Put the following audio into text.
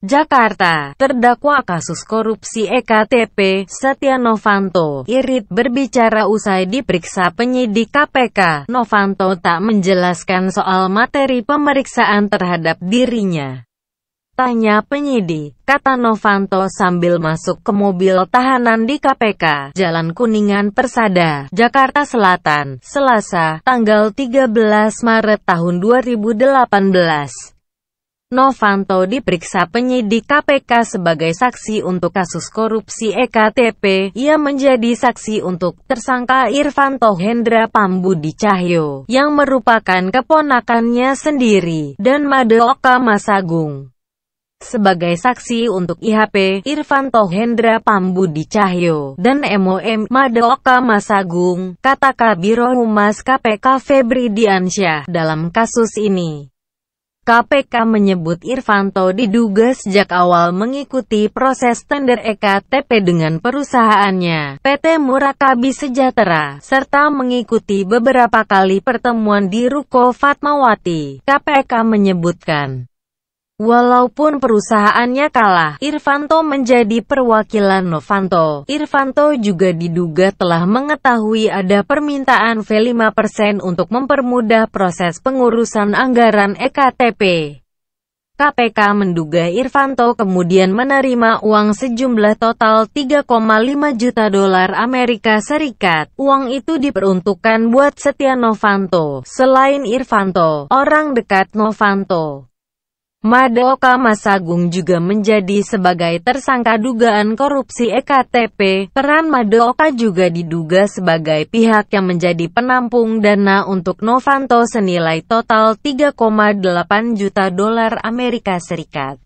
Jakarta, terdakwa kasus korupsi EKTP, Setia Novanto, irit berbicara usai diperiksa penyidik KPK. Novanto tak menjelaskan soal materi pemeriksaan terhadap dirinya. Tanya penyidik, kata Novanto sambil masuk ke mobil tahanan di KPK, Jalan Kuningan Persada, Jakarta Selatan, Selasa, tanggal 13 Maret tahun 2018. Novanto diperiksa penyidik KPK sebagai saksi untuk kasus korupsi EKTP. Ia menjadi saksi untuk tersangka Irfanto Hendra Pambudi Cahyo, yang merupakan keponakannya sendiri, dan Madeoka Masagung. Sebagai saksi untuk IHP, Irfanto Hendra Pambudi Cahyo, dan MOM Madeoka Masagung, kata Kabiro Humas KPK Febri Diansyah, dalam kasus ini. KPK menyebut Irfanto diduga sejak awal mengikuti proses tender EKTP dengan perusahaannya, PT Murakabi Sejahtera, serta mengikuti beberapa kali pertemuan di Ruko Fatmawati. KPK menyebutkan, Walaupun perusahaannya kalah, Irvanto menjadi perwakilan Novanto. Irvanto juga diduga telah mengetahui ada permintaan V5% untuk mempermudah proses pengurusan anggaran EKTP. KPK menduga Irvanto kemudian menerima uang sejumlah total 3,5 juta dolar Amerika Serikat. Uang itu diperuntukkan buat Setia Novanto. Selain Irvanto, orang dekat Novanto Madoka Masagung juga menjadi sebagai tersangka dugaan korupsi EKTP. Peran Madoka juga diduga sebagai pihak yang menjadi penampung dana untuk Novanto senilai total 3,8 juta dolar Amerika Serikat.